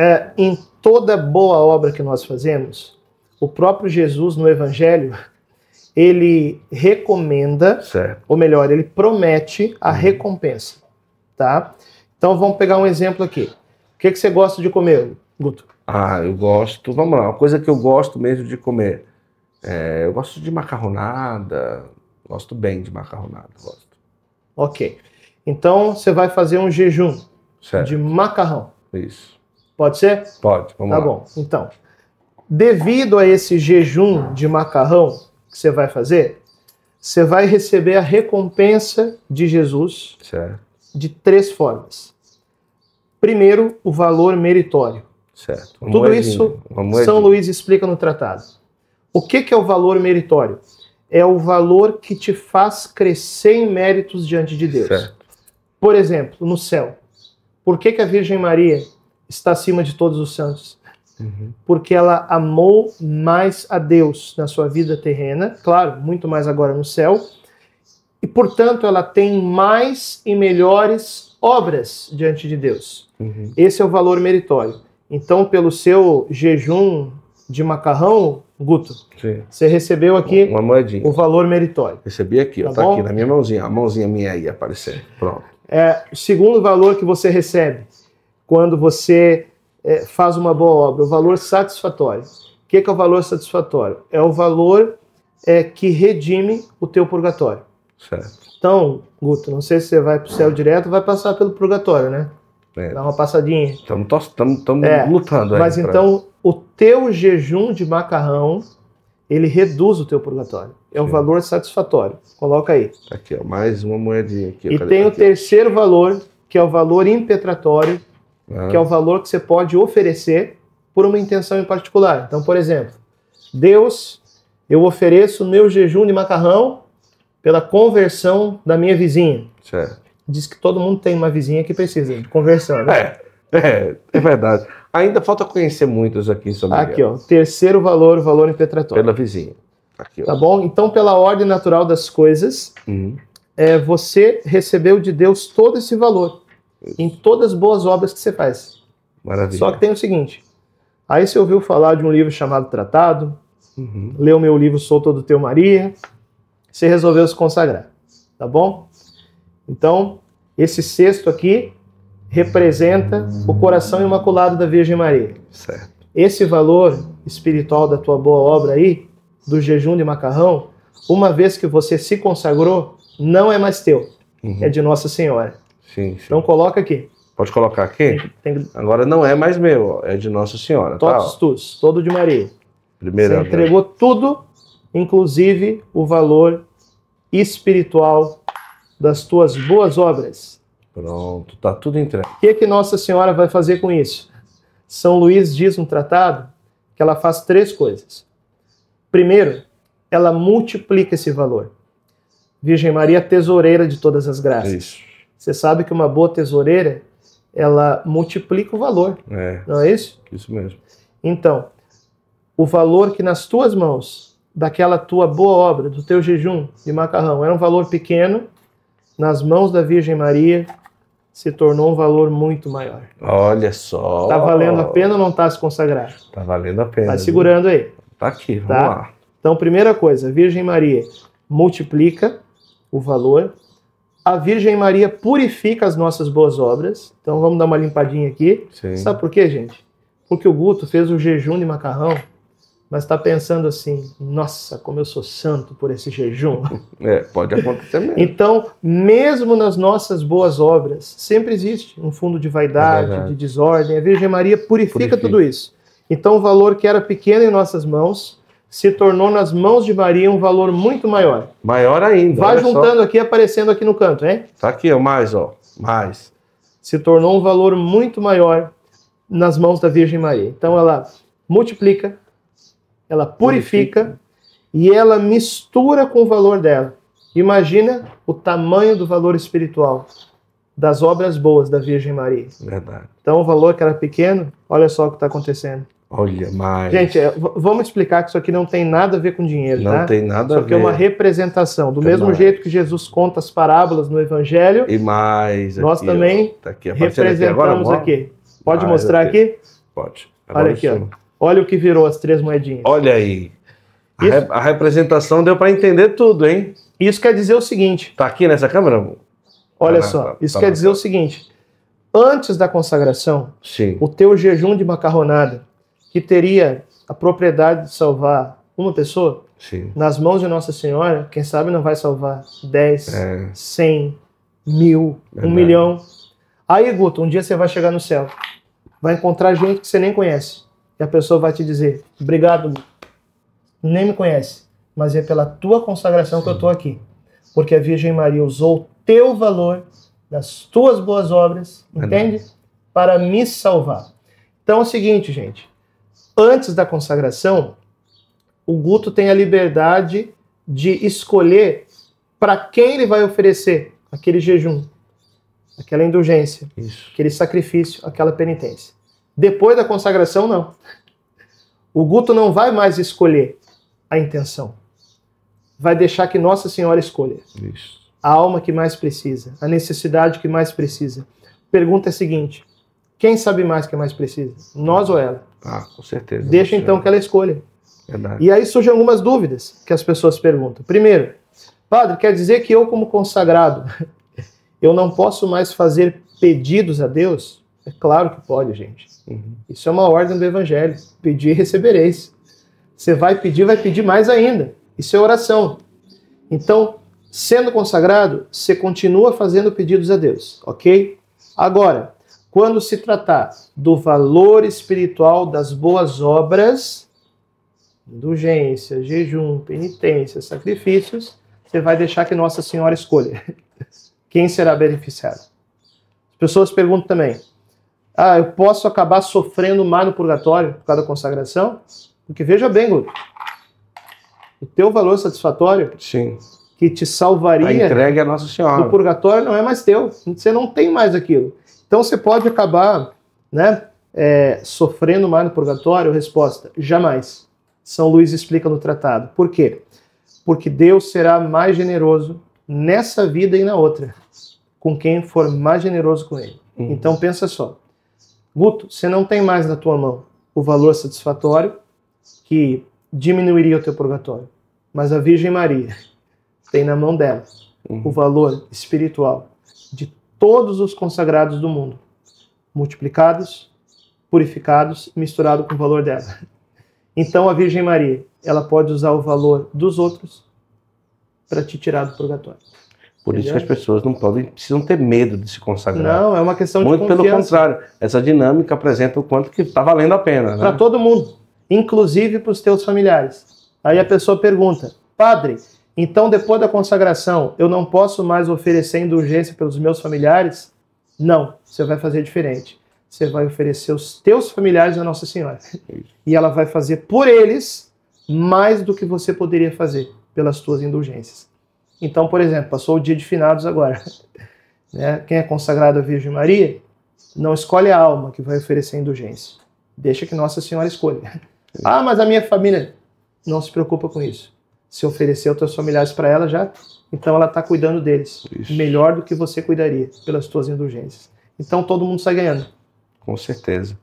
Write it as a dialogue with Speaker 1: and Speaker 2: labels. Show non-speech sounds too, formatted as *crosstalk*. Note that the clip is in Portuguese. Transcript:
Speaker 1: é, em toda boa obra que nós fazemos, o próprio Jesus no Evangelho, ele recomenda, certo. ou melhor, ele promete a uhum. recompensa, tá? Então vamos pegar um exemplo aqui. O que, que você gosta de comer, Guto? Ah, eu gosto, vamos lá, uma coisa que eu gosto mesmo de comer. É, eu gosto de macarronada, gosto bem de macarronada, gosto. Ok. Então você vai fazer um jejum certo. de macarrão. Isso. Pode ser? Pode, vamos tá lá. Tá bom. Então, devido a esse jejum de macarrão que você vai fazer, você vai receber a recompensa de Jesus certo. de três formas. Primeiro, o valor meritório. Certo. Uma Tudo isso São Luís explica no tratado. O que, que é o valor meritório? É o valor que te faz crescer em méritos diante de Deus. Certo. Por exemplo, no céu. Por que, que a Virgem Maria está acima de todos os santos. Uhum. Porque ela amou mais a Deus na sua vida terrena, claro, muito mais agora no céu, e portanto ela tem mais e melhores obras diante de Deus. Uhum. Esse é o valor meritório. Então, pelo seu jejum de macarrão, Guto, Sim. você recebeu aqui o valor meritório. Recebi aqui, tá, tá aqui na minha mãozinha, a mãozinha minha aí aparecendo. Pronto. É, o segundo valor que você recebe quando você é, faz uma boa obra, o valor satisfatório. O que é, que é o valor satisfatório? É o valor é, que redime o teu purgatório. Certo. Então, Guto, não sei se você vai para o céu direto, vai passar pelo purgatório, né? É. Dá uma passadinha. Estamos é. lutando. Aí Mas então, pra... o teu jejum de macarrão, ele reduz o teu purgatório. É Sim. valor satisfatório. Coloca aí. Aqui, ó, mais uma moedinha aqui. E tem aqui, o terceiro valor, que é o valor impetratório, que é o é. valor que você pode oferecer por uma intenção em particular. Então, por exemplo, Deus, eu ofereço meu jejum de macarrão pela conversão da minha vizinha. Certo. Diz que todo mundo tem uma vizinha que precisa de conversão, né? É, é, é verdade. Ainda falta conhecer muitos aqui sobre isso. Aqui, ó, terceiro valor, valor impetratório. Pela vizinha. Aqui, tá bom? Então, pela ordem natural das coisas, uhum. é, você recebeu de Deus todo esse valor em todas as boas obras que você faz. Maravilha. Só que tem o seguinte: aí você ouviu falar de um livro chamado Tratado, uhum. leu meu livro Sou Todo Teu Maria, você resolveu se consagrar, tá bom? Então, esse cesto aqui representa o coração imaculado da Virgem Maria. Certo. Esse valor espiritual da tua boa obra aí, do jejum de macarrão, uma vez que você se consagrou, não é mais teu, uhum. é de Nossa Senhora. Sim, sim. Então coloca aqui. Pode colocar aqui? Tem, tem... Agora não é mais meu, é de Nossa Senhora. Tá, Todos tá, todo de Maria. Primeiro. Você entregou tudo, inclusive o valor espiritual das tuas boas obras. Pronto, tá tudo entregue. O que, é que Nossa Senhora vai fazer com isso? São Luís diz no tratado que ela faz três coisas. Primeiro, ela multiplica esse valor. Virgem Maria, tesoureira de todas as graças. Isso. Você sabe que uma boa tesoureira, ela multiplica o valor. É, não é isso? Isso mesmo. Então, o valor que nas tuas mãos, daquela tua boa obra, do teu jejum de macarrão, era um valor pequeno, nas mãos da Virgem Maria, se tornou um valor muito maior. Olha só. Está valendo a pena ou não está se consagrado? Está valendo a pena. Está segurando aí. Está aqui, vamos tá? lá. Então, primeira coisa, Virgem Maria multiplica o valor a Virgem Maria purifica as nossas boas obras. Então vamos dar uma limpadinha aqui. Sim. Sabe por quê, gente? Porque o Guto fez o jejum de macarrão, mas está pensando assim: nossa, como eu sou santo por esse jejum. *laughs* É, pode acontecer mesmo. Então, mesmo nas nossas boas obras, sempre existe um fundo de vaidade, é de desordem. A Virgem Maria purifica, purifica tudo isso. Então, o valor que era pequeno em nossas mãos se tornou nas mãos de Maria um valor muito maior. Maior ainda. Vai juntando só. aqui, aparecendo aqui no canto, hein? Tá aqui, ó, mais, ó, mais. Se tornou um valor muito maior nas mãos da Virgem Maria. Então ela multiplica, ela purifica, purifica. e ela mistura com o valor dela. Imagina o tamanho do valor espiritual das obras boas da Virgem Maria. Verdade. Então o valor que era pequeno, olha só o que está acontecendo. Olha, mas. Gente, é, vamos explicar que isso aqui não tem nada a ver com dinheiro, não né? Tá? Não tem nada isso a ver. Isso aqui é uma representação. Do mesmo mais. jeito que Jesus conta as parábolas no Evangelho. E mais. Nós também ó, tá aqui, representamos aqui.
Speaker 2: Pode mais mostrar aqui?
Speaker 1: Pode. Agora Olha aqui, ó. Olha o que virou as três moedinhas. Olha aí. A, re a representação deu para entender tudo, hein? Isso quer dizer o seguinte. Tá aqui nessa câmera? Olha tá só. Tá isso tá quer dizer cara. o seguinte. Antes da consagração, Sim. o teu jejum de macarronada que teria a propriedade de salvar uma pessoa, Sim. nas mãos de Nossa Senhora, quem sabe não vai salvar 10, é. 100, mil, Verdade. um milhão. Aí, Guto, um dia você vai chegar no céu, vai encontrar gente que você nem conhece. E a pessoa vai te dizer: Obrigado, nem me conhece, mas é pela tua consagração Sim. que eu estou aqui. Porque a Virgem Maria usou o teu valor das tuas boas obras, entende? Para me salvar. Então é o seguinte, gente antes da consagração, o Guto tem a liberdade de escolher para quem ele vai oferecer aquele jejum, aquela indulgência, Isso. aquele sacrifício, aquela penitência. Depois da consagração, não. O Guto não vai mais escolher a intenção. Vai deixar que Nossa Senhora escolha. Isso. A alma que mais precisa, a necessidade que mais precisa. Pergunta é a seguinte: quem sabe mais que mais precisa? Nós ou ela? Ah, com certeza. Né, Deixa então que ela escolha. Verdade. E aí surgem algumas dúvidas que as pessoas perguntam. Primeiro, padre, quer dizer que eu, como consagrado, *laughs* eu não posso mais fazer pedidos a Deus? É claro que pode, gente. Uhum. Isso é uma ordem do Evangelho. Pedir e recebereis. Você vai pedir, vai pedir mais ainda. Isso é oração. Então, sendo consagrado, você continua fazendo pedidos a Deus, ok? Agora, quando se tratar do valor espiritual das boas obras, indulgência, jejum, penitência, sacrifícios, você vai deixar que Nossa Senhora escolha *laughs* quem será beneficiado. As pessoas perguntam também: ah, eu posso acabar sofrendo mal no purgatório por causa da consagração? Porque veja bem, Guto, o teu valor satisfatório Sim. que te salvaria a entrega é a Nossa Senhora. do purgatório não é mais teu. Você não tem mais aquilo. Então você pode acabar né, é, sofrendo mais no purgatório? Resposta: jamais. São Luís explica no tratado. Por quê? Porque Deus será mais generoso nessa vida e na outra, com quem for mais generoso com ele. Então pensa só. Guto, você não tem mais na tua mão o valor satisfatório que diminuiria o teu purgatório, mas a Virgem Maria tem na mão dela uhum. o valor espiritual de todos os consagrados do mundo, multiplicados, purificados, misturado com o valor dela. Então a Virgem Maria, ela pode usar o valor dos outros para te tirar do purgatório. Por isso que as pessoas não podem, precisam ter medo de se consagrar. Não, é uma questão Muito de Muito pelo contrário, essa dinâmica apresenta o quanto que está valendo a pena. Né? Para todo mundo, inclusive para os teus familiares. Aí a pessoa pergunta, padre, então, depois da consagração, eu não posso mais oferecer indulgência pelos meus familiares? Não, você vai fazer diferente. Você vai oferecer os teus familiares à Nossa Senhora. E ela vai fazer por eles mais do que você poderia fazer pelas tuas indulgências. Então, por exemplo, passou o dia de finados agora. *laughs* Né? Quem é consagrado à Virgem Maria não escolhe a alma que vai oferecer indulgência. Deixa que Nossa Senhora escolha. Ah, mas a minha família não se preocupa com isso se ofereceu teus familiares para ela já, então ela está cuidando deles Isso. melhor do que você cuidaria pelas tuas indulgências. Então todo mundo sai ganhando. Com certeza.